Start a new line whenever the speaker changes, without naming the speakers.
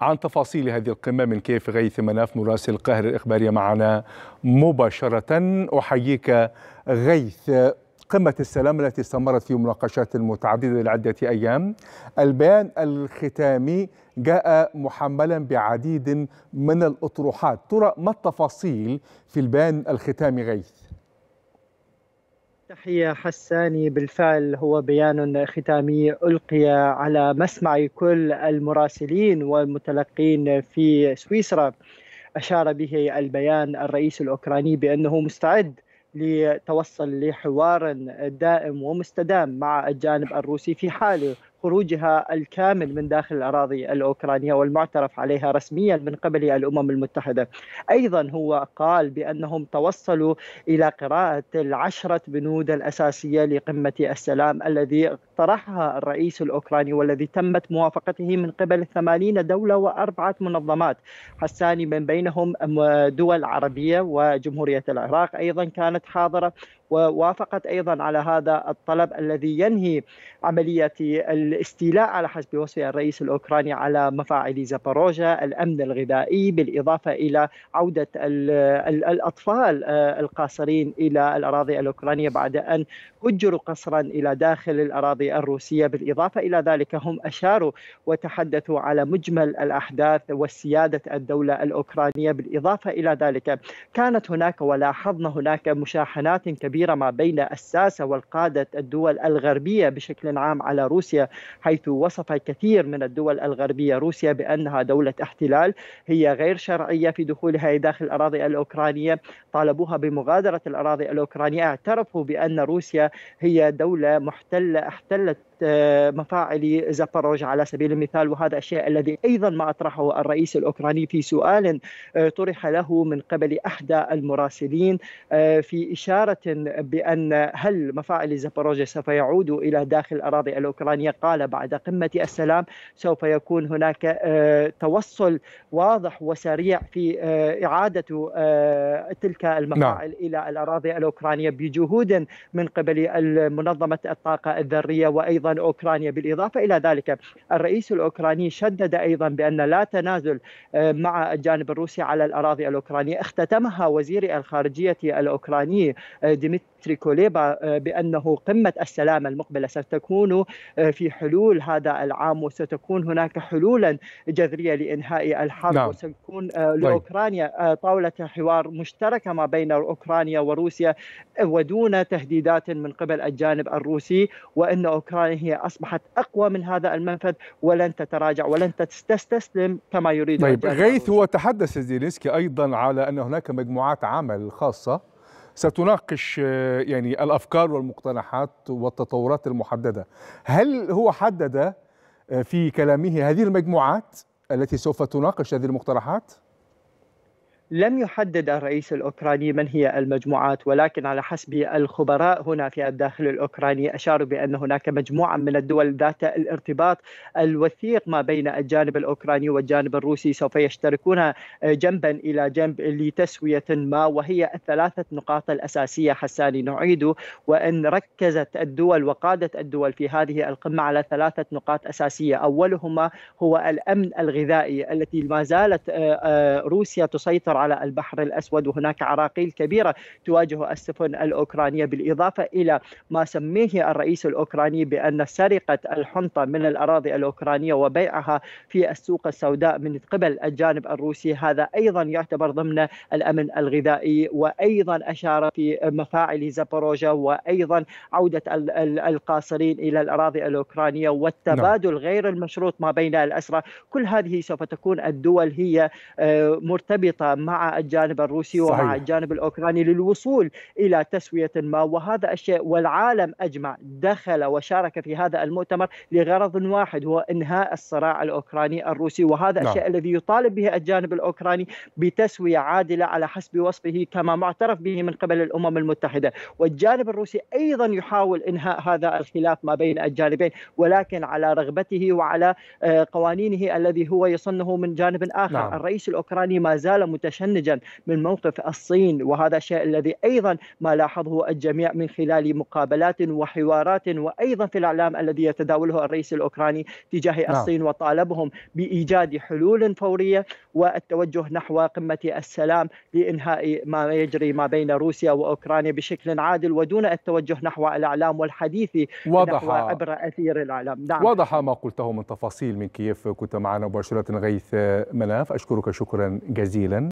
عن تفاصيل هذه القمة من كيف غيث مناف مراسل القاهرة الإخبارية معنا مباشرة أحييك غيث قمة السلام التي استمرت في مناقشات متعددة لعدة أيام البيان الختامي جاء محملا بعديد من الأطروحات ترى ما التفاصيل في البيان الختامي غيث
تحية حساني بالفعل هو بيان ختامي ألقي على مسمع كل المراسلين والمتلقين في سويسرا أشار به البيان الرئيس الأوكراني بأنه مستعد لتوصل لحوار دائم ومستدام مع الجانب الروسي في حاله خروجها الكامل من داخل الأراضي الأوكرانية والمعترف عليها رسميا من قبل الأمم المتحدة أيضا هو قال بأنهم توصلوا إلى قراءة العشرة بنود الأساسية لقمة السلام الذي طرحها الرئيس الأوكراني والذي تمت موافقته من قبل 80 دولة وأربعة منظمات حساني من بينهم دول عربية وجمهورية العراق أيضا كانت حاضرة ووافقت أيضا على هذا الطلب الذي ينهي عملية الاستيلاء على حسب وصف الرئيس الأوكراني على مفاعل زاباروجا الأمن الغذائي بالإضافة إلى عودة الأطفال آه، القاصرين إلى الأراضي الأوكرانية بعد أن هجروا قصرا إلى داخل الأراضي الروسية بالإضافة إلى ذلك هم أشاروا وتحدثوا على مجمل الأحداث وسيادة الدولة الأوكرانية بالإضافة إلى ذلك كانت هناك ولاحظنا هناك مشاحنات كبيرة كبيرة ما بين الساسة والقادة الدول الغربية بشكل عام على روسيا حيث وصف كثير من الدول الغربية روسيا بأنها دولة احتلال هي غير شرعية في دخولها داخل الأراضي الأوكرانية طالبوها بمغادرة الأراضي الأوكرانية اعترفوا بأن روسيا هي دولة محتلة احتلت آه، مفاعلي زاباروج على سبيل المثال وهذا الشيء الذي أيضا ما أطرحه الرئيس الأوكراني في سؤال آه، طرح له من قبل أحدى المراسلين آه، في إشارة بأن هل مفاعل زاباروج سوف يعود إلى داخل الأراضي الأوكرانية قال بعد قمة السلام سوف يكون هناك توصل واضح وسريع في إعادة تلك المفاعل نعم. إلى الأراضي الأوكرانية بجهود من قبل منظمة الطاقة الذرية وأيضا أوكرانيا بالإضافة إلى ذلك الرئيس الأوكراني شدد أيضا بأن لا تنازل آه، مع الجانب الروسي على الأراضي الأوكرانية اختتمها وزير الخارجية الأوكراني آه، ديمتري كوليبا آه، بأنه قمة السلام المقبلة ستكون في حلول هذا العام وستكون هناك حلولا جذرية لإنهاء الحرب نعم. وستكون طيب. لأوكرانيا طاولة حوار مشتركة ما بين أوكرانيا وروسيا ودون تهديدات من قبل الجانب الروسي وأن أوكرانيا هي أصبحت أقوى من هذا المنفذ ولن تتراجع ولن تستسلم كما يريد طيب غيث
هو تحدث زيلينسكي أيضا على أن هناك مجموعات عمل خاصة ستناقش آه، يعني الأفكار والمقترحات والتطورات المحددة هل هو حدد آه، في كلامه هذه المجموعات التي سوف تناقش هذه المقترحات؟
لم يحدد الرئيس الاوكراني من هي المجموعات ولكن على حسب الخبراء هنا في الداخل الاوكراني اشاروا بان هناك مجموعه من الدول ذات الارتباط الوثيق ما بين الجانب الاوكراني والجانب الروسي سوف يشتركون جنبا الى جنب لتسويه ما وهي الثلاثه نقاط الاساسيه حسان نعيد وان ركزت الدول وقاده الدول في هذه القمه على ثلاثه نقاط اساسيه اولهما هو الامن الغذائي التي ما زالت آه، آه، روسيا تسيطر على البحر الأسود وهناك عراقيل كبيرة تواجه السفن الأوكرانية بالإضافة إلى ما سميه الرئيس الأوكراني بأن سرقة الحنطة من الأراضي الأوكرانية وبيعها في السوق السوداء من قبل الجانب الروسي هذا أيضا يعتبر ضمن الأمن الغذائي وأيضا أشار في مفاعل زاباروجا وأيضا عودة القاصرين إلى الأراضي الأوكرانية والتبادل نعم. غير المشروط ما بين الأسرى كل هذه سوف تكون الدول هي آه، مرتبطة مع الجانب الروسي صحيح. ومع الجانب الاوكراني للوصول الى تسويه ما وهذا الشيء والعالم اجمع دخل وشارك في هذا المؤتمر لغرض واحد هو انهاء الصراع الاوكراني الروسي وهذا نعم. الشيء الذي يطالب به الجانب الاوكراني بتسويه عادله على حسب وصفه كما معترف به من قبل الامم المتحده والجانب الروسي ايضا يحاول انهاء هذا الخلاف ما بين الجانبين ولكن على رغبته وعلى آه، قوانينه الذي هو يصنه من جانب اخر نعم. الرئيس الاوكراني ما زال متش متشنجا من موقف الصين وهذا الشيء الذي أيضا ما لاحظه الجميع من خلال مقابلات وحوارات وأيضا في الإعلام الذي يتداوله الرئيس الأوكراني تجاه نعم. الصين وطالبهم بإيجاد حلول فورية والتوجه نحو قمة السلام لإنهاء ما يجري ما بين روسيا وأوكرانيا بشكل عادل ودون التوجه نحو الإعلام والحديث وضح نحو عبر أثير الإعلام نعم. وضح
ما قلته من تفاصيل من كييف كنت معنا مباشرة غيث مناف أشكرك شكرا جزيلا